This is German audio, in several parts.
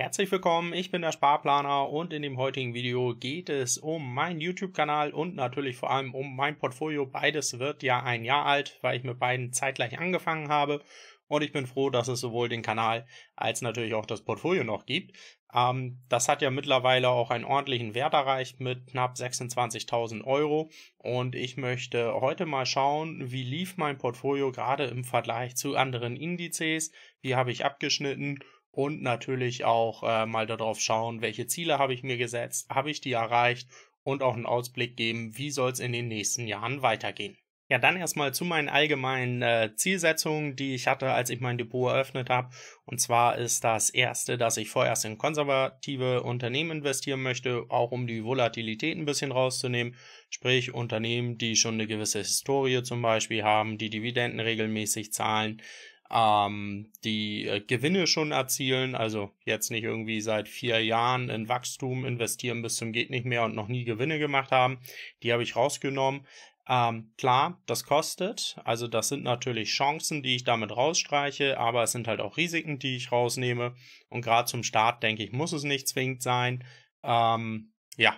Herzlich willkommen, ich bin der Sparplaner und in dem heutigen Video geht es um meinen YouTube-Kanal und natürlich vor allem um mein Portfolio. Beides wird ja ein Jahr alt, weil ich mit beiden zeitgleich angefangen habe und ich bin froh, dass es sowohl den Kanal als natürlich auch das Portfolio noch gibt. Ähm, das hat ja mittlerweile auch einen ordentlichen Wert erreicht mit knapp 26.000 Euro und ich möchte heute mal schauen, wie lief mein Portfolio gerade im Vergleich zu anderen Indizes, wie habe ich abgeschnitten und natürlich auch äh, mal darauf schauen, welche Ziele habe ich mir gesetzt, habe ich die erreicht und auch einen Ausblick geben, wie soll es in den nächsten Jahren weitergehen. Ja, dann erstmal zu meinen allgemeinen äh, Zielsetzungen, die ich hatte, als ich mein Depot eröffnet habe. Und zwar ist das erste, dass ich vorerst in konservative Unternehmen investieren möchte, auch um die Volatilität ein bisschen rauszunehmen. Sprich Unternehmen, die schon eine gewisse Historie zum Beispiel haben, die Dividenden regelmäßig zahlen, ähm, die äh, Gewinne schon erzielen, also jetzt nicht irgendwie seit vier Jahren in Wachstum investieren bis zum geht nicht mehr und noch nie Gewinne gemacht haben, die habe ich rausgenommen. Ähm, klar, das kostet, also das sind natürlich Chancen, die ich damit rausstreiche, aber es sind halt auch Risiken, die ich rausnehme und gerade zum Start, denke ich, muss es nicht zwingend sein. Ähm, ja,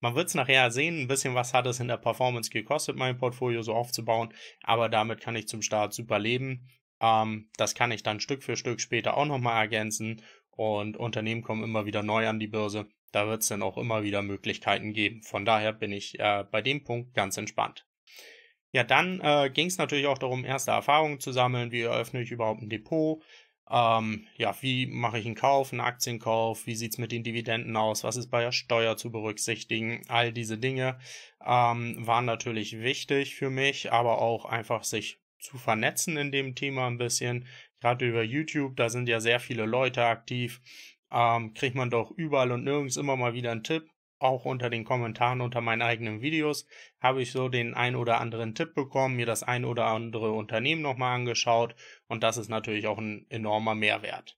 man wird es nachher sehen, ein bisschen was hat es in der Performance gekostet, mein Portfolio so aufzubauen, aber damit kann ich zum Start super leben. Ähm, das kann ich dann Stück für Stück später auch nochmal ergänzen und Unternehmen kommen immer wieder neu an die Börse. Da wird es dann auch immer wieder Möglichkeiten geben. Von daher bin ich äh, bei dem Punkt ganz entspannt. Ja, dann äh, ging es natürlich auch darum, erste Erfahrungen zu sammeln. Wie eröffne ich überhaupt ein Depot? Ähm, ja, wie mache ich einen Kauf, einen Aktienkauf? Wie sieht es mit den Dividenden aus? Was ist bei der Steuer zu berücksichtigen? All diese Dinge ähm, waren natürlich wichtig für mich, aber auch einfach sich zu vernetzen in dem Thema ein bisschen. Gerade über YouTube, da sind ja sehr viele Leute aktiv. Ähm, kriegt man doch überall und nirgends immer mal wieder einen Tipp. Auch unter den Kommentaren unter meinen eigenen Videos habe ich so den ein oder anderen Tipp bekommen, mir das ein oder andere Unternehmen nochmal angeschaut und das ist natürlich auch ein enormer Mehrwert.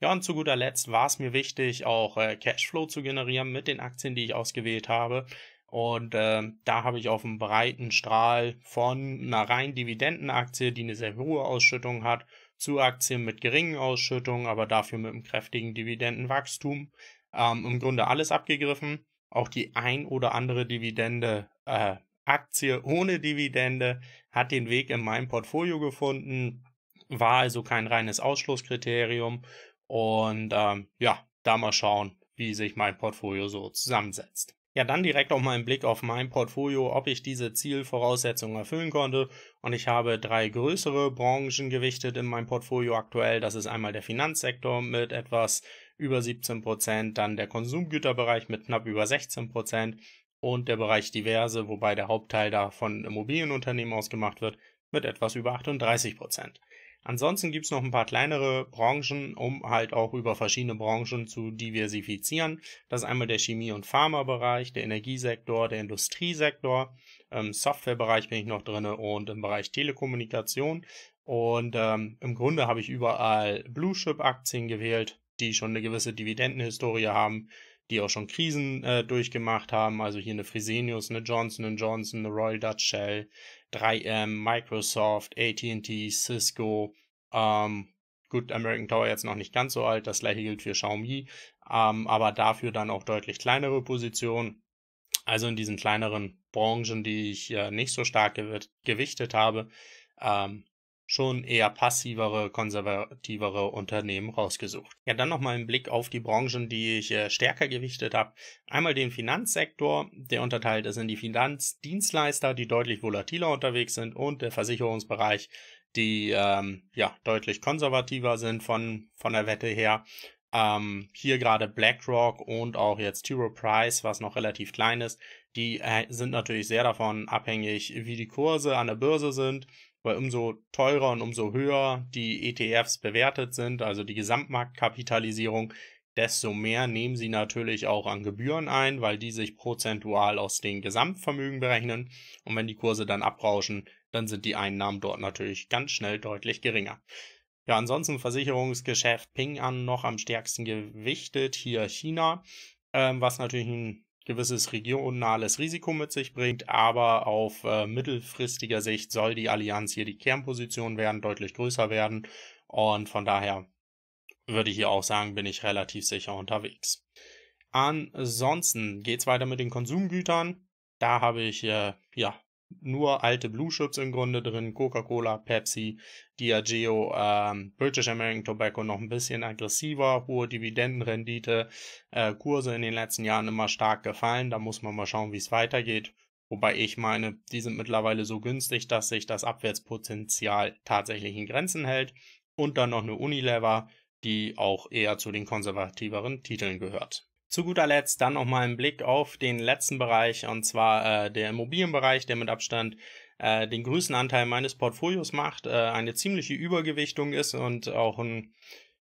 Ja, und zu guter Letzt war es mir wichtig, auch äh, Cashflow zu generieren mit den Aktien, die ich ausgewählt habe. Und äh, da habe ich auf einem breiten Strahl von einer reinen Dividendenaktie, die eine sehr hohe Ausschüttung hat, zu Aktien mit geringen Ausschüttungen, aber dafür mit einem kräftigen Dividendenwachstum, ähm, im Grunde alles abgegriffen. Auch die ein oder andere Dividende äh, Aktie ohne Dividende hat den Weg in mein Portfolio gefunden, war also kein reines Ausschlusskriterium. Und ähm, ja, da mal schauen, wie sich mein Portfolio so zusammensetzt. Ja, dann direkt auch mal einen Blick auf mein Portfolio, ob ich diese Zielvoraussetzungen erfüllen konnte. Und ich habe drei größere Branchen gewichtet in meinem Portfolio aktuell. Das ist einmal der Finanzsektor mit etwas über 17 Prozent, dann der Konsumgüterbereich mit knapp über 16 Prozent und der Bereich Diverse, wobei der Hauptteil da von Immobilienunternehmen ausgemacht wird, mit etwas über 38 Prozent. Ansonsten gibt's noch ein paar kleinere Branchen, um halt auch über verschiedene Branchen zu diversifizieren. Das ist einmal der Chemie- und Pharmabereich, der Energiesektor, der Industriesektor. Im Softwarebereich bin ich noch drinne und im Bereich Telekommunikation. Und ähm, im Grunde habe ich überall Blue Chip Aktien gewählt, die schon eine gewisse Dividendenhistorie haben, die auch schon Krisen äh, durchgemacht haben. Also hier eine Fresenius, eine Johnson Johnson, eine Royal Dutch Shell, 3M, ähm, Microsoft, ATT, Cisco, ähm, Gut, American Tower jetzt noch nicht ganz so alt, das gleiche gilt für Xiaomi, ähm, aber dafür dann auch deutlich kleinere Positionen. Also in diesen kleineren Branchen, die ich äh, nicht so stark gewichtet habe, ähm, schon eher passivere, konservativere Unternehmen rausgesucht. Ja, dann nochmal ein Blick auf die Branchen, die ich äh, stärker gewichtet habe. Einmal den Finanzsektor, der unterteilt ist in die Finanzdienstleister, die deutlich volatiler unterwegs sind, und der Versicherungsbereich, die ähm, ja deutlich konservativer sind von, von der Wette her. Ähm, hier gerade BlackRock und auch jetzt Tiro Price, was noch relativ klein ist, die äh, sind natürlich sehr davon abhängig, wie die Kurse an der Börse sind, weil umso teurer und umso höher die ETFs bewertet sind, also die Gesamtmarktkapitalisierung, desto mehr nehmen sie natürlich auch an Gebühren ein, weil die sich prozentual aus den Gesamtvermögen berechnen. Und wenn die Kurse dann abrauschen, dann sind die Einnahmen dort natürlich ganz schnell deutlich geringer. Ja, ansonsten Versicherungsgeschäft Ping an noch am stärksten gewichtet, hier China, ähm, was natürlich ein gewisses regionales Risiko mit sich bringt, aber auf äh, mittelfristiger Sicht soll die Allianz hier die Kernposition werden, deutlich größer werden und von daher würde ich hier auch sagen, bin ich relativ sicher unterwegs. Ansonsten geht's weiter mit den Konsumgütern. Da habe ich äh, ja nur alte Blue Chips im Grunde drin, Coca-Cola, Pepsi, Diageo, ähm, British American Tobacco noch ein bisschen aggressiver, hohe Dividendenrendite, äh, Kurse in den letzten Jahren immer stark gefallen, da muss man mal schauen, wie es weitergeht. Wobei ich meine, die sind mittlerweile so günstig, dass sich das Abwärtspotenzial tatsächlich in Grenzen hält. Und dann noch eine Unilever, die auch eher zu den konservativeren Titeln gehört. Zu guter Letzt dann noch mal ein Blick auf den letzten Bereich, und zwar äh, der Immobilienbereich, der mit Abstand äh, den größten Anteil meines Portfolios macht, äh, eine ziemliche Übergewichtung ist und auch ein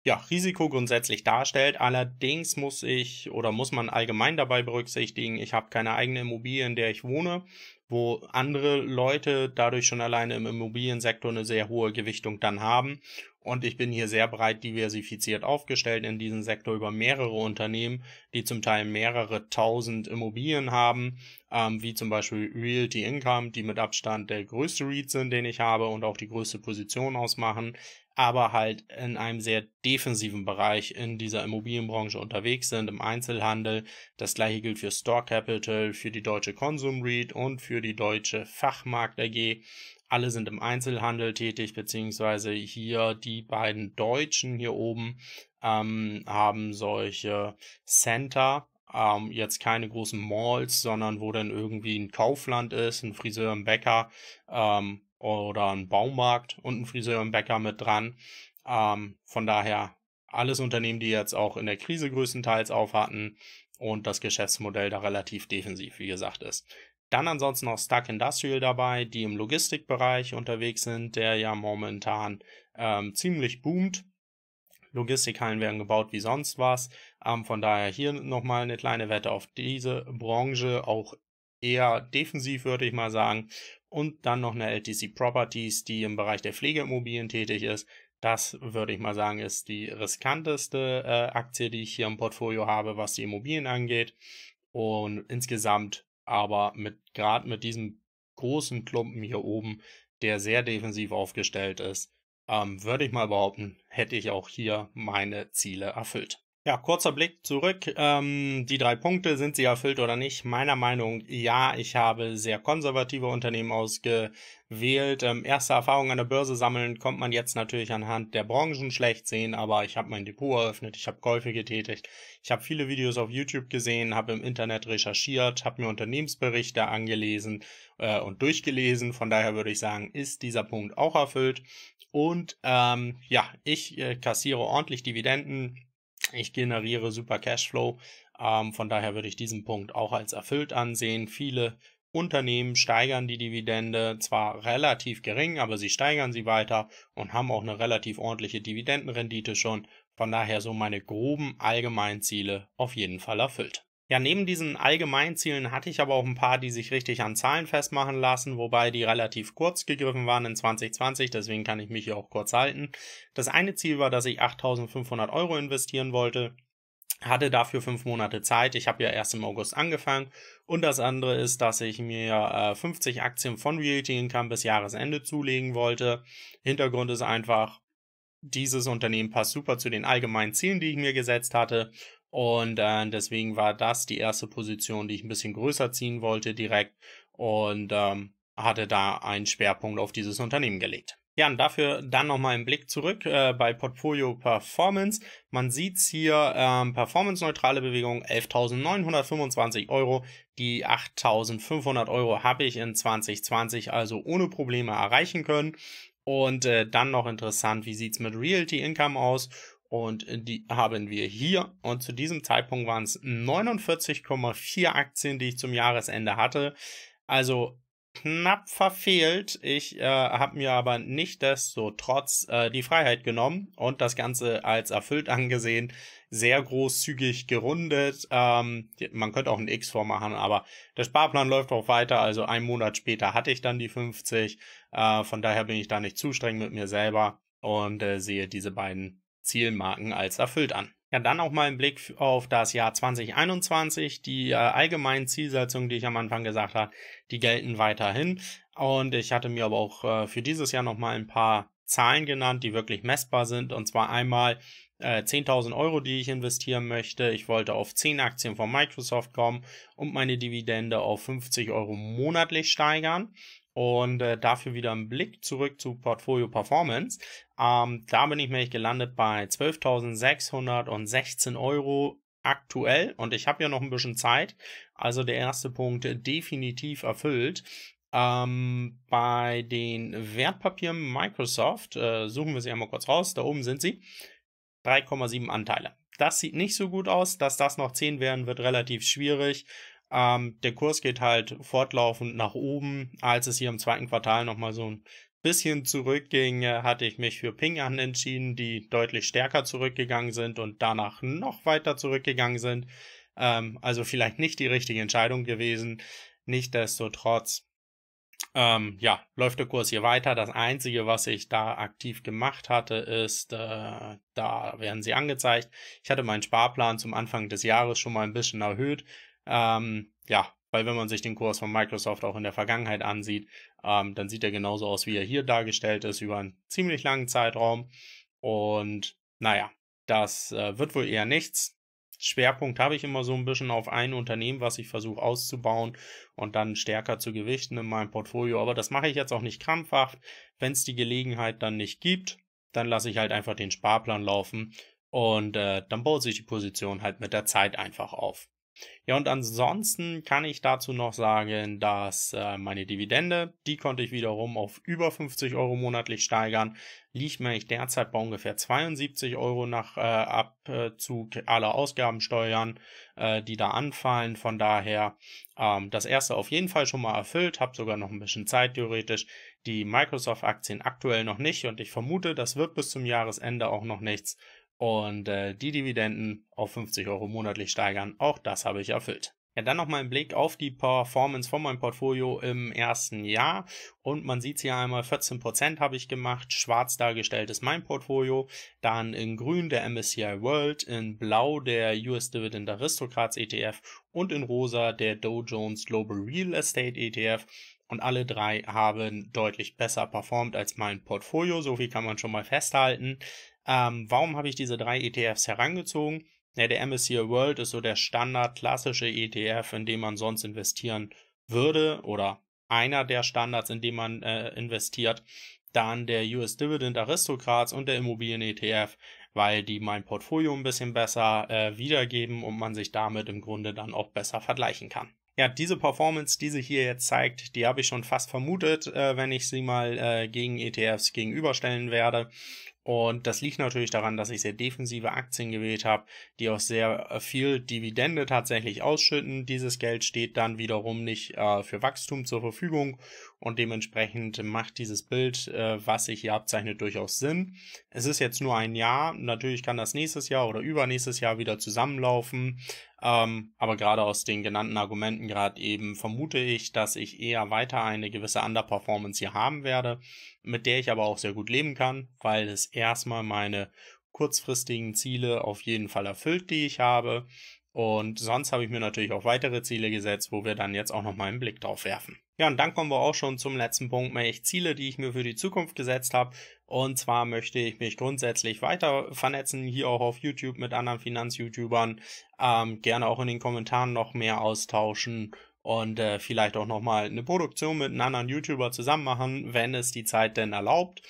ja, Risiko grundsätzlich darstellt. Allerdings muss ich oder muss man allgemein dabei berücksichtigen, ich habe keine eigene Immobilie, in der ich wohne, wo andere Leute dadurch schon alleine im Immobiliensektor eine sehr hohe Gewichtung dann haben. Und ich bin hier sehr breit diversifiziert aufgestellt in diesem Sektor über mehrere Unternehmen, die zum Teil mehrere tausend Immobilien haben, ähm, wie zum Beispiel Realty Income, die mit Abstand der größte REIT sind, den ich habe und auch die größte Position ausmachen, aber halt in einem sehr defensiven Bereich in dieser Immobilienbranche unterwegs sind, im Einzelhandel. Das gleiche gilt für Store Capital, für die Deutsche Consum REIT und für die Deutsche Fachmarkt AG alle sind im Einzelhandel tätig, beziehungsweise hier die beiden Deutschen hier oben ähm, haben solche Center, ähm, jetzt keine großen Malls, sondern wo dann irgendwie ein Kaufland ist, ein Friseur, ein Bäcker ähm, oder ein Baumarkt und ein Friseur, ein Bäcker mit dran. Ähm, von daher alles Unternehmen, die jetzt auch in der Krise größtenteils aufhatten und das Geschäftsmodell da relativ defensiv, wie gesagt, ist. Dann ansonsten noch Stark Industrial dabei, die im Logistikbereich unterwegs sind, der ja momentan ähm, ziemlich boomt. Logistikhallen werden gebaut wie sonst was. Ähm, von daher hier nochmal eine kleine Wette auf diese Branche, auch eher defensiv würde ich mal sagen. Und dann noch eine LTC Properties, die im Bereich der Pflegeimmobilien tätig ist. Das würde ich mal sagen, ist die riskanteste äh, Aktie, die ich hier im Portfolio habe, was die Immobilien angeht. Und insgesamt aber mit gerade mit diesem großen Klumpen hier oben, der sehr defensiv aufgestellt ist, ähm, würde ich mal behaupten, hätte ich auch hier meine Ziele erfüllt. Ja, kurzer Blick zurück. Ähm, die drei Punkte, sind sie erfüllt oder nicht? Meiner Meinung, ja, ich habe sehr konservative Unternehmen ausgewählt. Ähm, erste Erfahrung an der Börse sammeln, kommt man jetzt natürlich anhand der Branchen schlecht sehen, aber ich habe mein Depot eröffnet, ich habe Käufe getätigt, ich habe viele Videos auf YouTube gesehen, habe im Internet recherchiert, habe mir Unternehmensberichte angelesen äh, und durchgelesen. Von daher würde ich sagen, ist dieser Punkt auch erfüllt. Und ähm, ja, ich äh, kassiere ordentlich Dividenden ich generiere super Cashflow. Ähm, von daher würde ich diesen Punkt auch als erfüllt ansehen. Viele Unternehmen steigern die Dividende zwar relativ gering, aber sie steigern sie weiter und haben auch eine relativ ordentliche Dividendenrendite schon. Von daher so meine groben Allgemeinziele auf jeden Fall erfüllt. Ja, neben diesen allgemeinen Zielen hatte ich aber auch ein paar, die sich richtig an Zahlen festmachen lassen, wobei die relativ kurz gegriffen waren in 2020, deswegen kann ich mich hier auch kurz halten. Das eine Ziel war, dass ich 8500 Euro investieren wollte, hatte dafür fünf Monate Zeit, ich habe ja erst im August angefangen und das andere ist, dass ich mir äh, 50 Aktien von Realty Income bis Jahresende zulegen wollte. Hintergrund ist einfach, dieses Unternehmen passt super zu den allgemeinen Zielen, die ich mir gesetzt hatte und äh, deswegen war das die erste Position, die ich ein bisschen größer ziehen wollte direkt und ähm, hatte da einen Schwerpunkt auf dieses Unternehmen gelegt. Ja, und dafür dann nochmal einen Blick zurück äh, bei Portfolio Performance. Man sieht es hier, ähm, performance-neutrale Bewegung 11.925 Euro. Die 8.500 Euro habe ich in 2020 also ohne Probleme erreichen können. Und äh, dann noch interessant, wie sieht es mit Realty Income aus? Und die haben wir hier. Und zu diesem Zeitpunkt waren es 49,4 Aktien, die ich zum Jahresende hatte. Also knapp verfehlt. Ich äh, habe mir aber nicht desto trotz äh, die Freiheit genommen und das Ganze als erfüllt angesehen. Sehr großzügig gerundet. Ähm, man könnte auch ein X vormachen, aber der Sparplan läuft auch weiter. Also einen Monat später hatte ich dann die 50. Äh, von daher bin ich da nicht zu streng mit mir selber und äh, sehe diese beiden Zielmarken als erfüllt an. Ja, dann auch mal ein Blick auf das Jahr 2021. Die äh, allgemeinen Zielsetzungen, die ich am Anfang gesagt habe, die gelten weiterhin. Und ich hatte mir aber auch äh, für dieses Jahr nochmal ein paar Zahlen genannt, die wirklich messbar sind. Und zwar einmal äh, 10.000 Euro, die ich investieren möchte. Ich wollte auf 10 Aktien von Microsoft kommen und meine Dividende auf 50 Euro monatlich steigern. Und äh, dafür wieder einen Blick zurück zu Portfolio Performance. Ähm, da bin ich nämlich gelandet bei 12.616 Euro aktuell und ich habe ja noch ein bisschen Zeit. Also der erste Punkt äh, definitiv erfüllt. Ähm, bei den Wertpapieren Microsoft, äh, suchen wir sie einmal kurz raus, da oben sind sie, 3,7 Anteile. Das sieht nicht so gut aus, dass das noch 10 werden, wird relativ schwierig. Ähm, der Kurs geht halt fortlaufend nach oben. Als es hier im zweiten Quartal nochmal so ein bisschen zurückging, äh, hatte ich mich für Ping An entschieden, die deutlich stärker zurückgegangen sind und danach noch weiter zurückgegangen sind. Ähm, also vielleicht nicht die richtige Entscheidung gewesen. Nichtsdestotrotz, ähm, ja, läuft der Kurs hier weiter. Das Einzige, was ich da aktiv gemacht hatte, ist, äh, da werden sie angezeigt. Ich hatte meinen Sparplan zum Anfang des Jahres schon mal ein bisschen erhöht ähm, ja, weil wenn man sich den Kurs von Microsoft auch in der Vergangenheit ansieht, ähm, dann sieht er genauso aus, wie er hier dargestellt ist, über einen ziemlich langen Zeitraum. Und naja, das äh, wird wohl eher nichts. Schwerpunkt habe ich immer so ein bisschen auf ein Unternehmen, was ich versuche auszubauen und dann stärker zu gewichten in meinem Portfolio. Aber das mache ich jetzt auch nicht krampfhaft. Wenn es die Gelegenheit dann nicht gibt, dann lasse ich halt einfach den Sparplan laufen und äh, dann baut sich die Position halt mit der Zeit einfach auf. Ja, und ansonsten kann ich dazu noch sagen, dass äh, meine Dividende, die konnte ich wiederum auf über 50 Euro monatlich steigern, liegt mir derzeit bei ungefähr 72 Euro nach äh, Abzug aller Ausgabensteuern, äh, die da anfallen. Von daher ähm, das erste auf jeden Fall schon mal erfüllt, habe sogar noch ein bisschen Zeit theoretisch. Die Microsoft-Aktien aktuell noch nicht und ich vermute, das wird bis zum Jahresende auch noch nichts und äh, die Dividenden auf 50 Euro monatlich steigern. Auch das habe ich erfüllt. Ja, dann nochmal ein Blick auf die Performance von meinem Portfolio im ersten Jahr. Und man sieht es hier einmal, 14% habe ich gemacht. Schwarz dargestellt ist mein Portfolio. Dann in grün der MSCI World, in blau der US Dividend Aristocrats ETF und in rosa der Dow Jones Global Real Estate ETF und alle drei haben deutlich besser performt als mein Portfolio. So viel kann man schon mal festhalten. Ähm, warum habe ich diese drei ETFs herangezogen? Ja, der MSCI World ist so der standard klassische ETF, in dem man sonst investieren würde oder einer der Standards, in dem man äh, investiert. Dann der US Dividend Aristocrats und der Immobilien ETF, weil die mein Portfolio ein bisschen besser äh, wiedergeben und man sich damit im Grunde dann auch besser vergleichen kann. Ja, diese Performance, die sie hier jetzt zeigt, die habe ich schon fast vermutet, äh, wenn ich sie mal äh, gegen ETFs gegenüberstellen werde. Und das liegt natürlich daran, dass ich sehr defensive Aktien gewählt habe, die auch sehr äh, viel Dividende tatsächlich ausschütten. Dieses Geld steht dann wiederum nicht äh, für Wachstum zur Verfügung und dementsprechend macht dieses Bild, äh, was ich hier abzeichne, durchaus Sinn. Es ist jetzt nur ein Jahr. Natürlich kann das nächstes Jahr oder übernächstes Jahr wieder zusammenlaufen. Ähm, aber gerade aus den genannten Argumenten gerade eben vermute ich, dass ich eher weiter eine gewisse Underperformance hier haben werde, mit der ich aber auch sehr gut leben kann, weil es erstmal meine kurzfristigen Ziele auf jeden Fall erfüllt, die ich habe. Und sonst habe ich mir natürlich auch weitere Ziele gesetzt, wo wir dann jetzt auch nochmal einen Blick drauf werfen. Ja, und dann kommen wir auch schon zum letzten Punkt, nämlich Ziele, die ich mir für die Zukunft gesetzt habe. Und zwar möchte ich mich grundsätzlich weiter vernetzen, hier auch auf YouTube mit anderen Finanz-YouTubern, ähm, gerne auch in den Kommentaren noch mehr austauschen und äh, vielleicht auch nochmal eine Produktion mit einem anderen YouTuber zusammen machen, wenn es die Zeit denn erlaubt.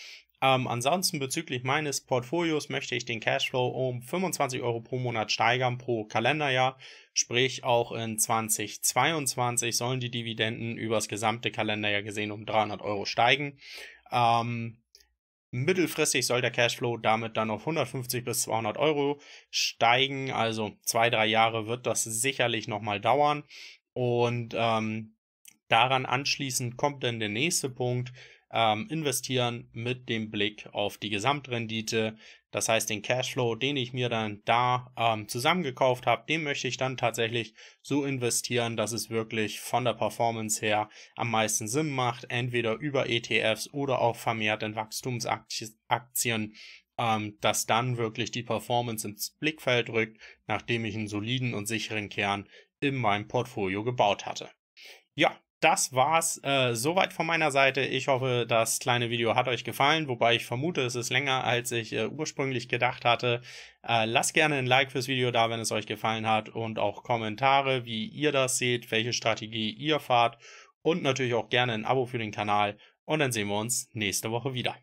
Ähm, ansonsten bezüglich meines Portfolios möchte ich den Cashflow um 25 Euro pro Monat steigern pro Kalenderjahr. Sprich, auch in 2022 sollen die Dividenden übers gesamte Kalenderjahr gesehen um 300 Euro steigen. Ähm, Mittelfristig soll der Cashflow damit dann auf 150 bis 200 Euro steigen. Also zwei, drei Jahre wird das sicherlich nochmal dauern. Und ähm, daran anschließend kommt dann der nächste Punkt ähm, investieren mit dem Blick auf die Gesamtrendite. Das heißt, den Cashflow, den ich mir dann da ähm, zusammengekauft habe, den möchte ich dann tatsächlich so investieren, dass es wirklich von der Performance her am meisten Sinn macht, entweder über ETFs oder auch vermehrt in Wachstumsaktien, ähm, dass dann wirklich die Performance ins Blickfeld rückt, nachdem ich einen soliden und sicheren Kern in meinem Portfolio gebaut hatte. Ja, das war's äh, soweit von meiner Seite. Ich hoffe, das kleine Video hat euch gefallen, wobei ich vermute, es ist länger, als ich äh, ursprünglich gedacht hatte. Äh, lasst gerne ein Like fürs Video da, wenn es euch gefallen hat und auch Kommentare, wie ihr das seht, welche Strategie ihr fahrt und natürlich auch gerne ein Abo für den Kanal. Und dann sehen wir uns nächste Woche wieder.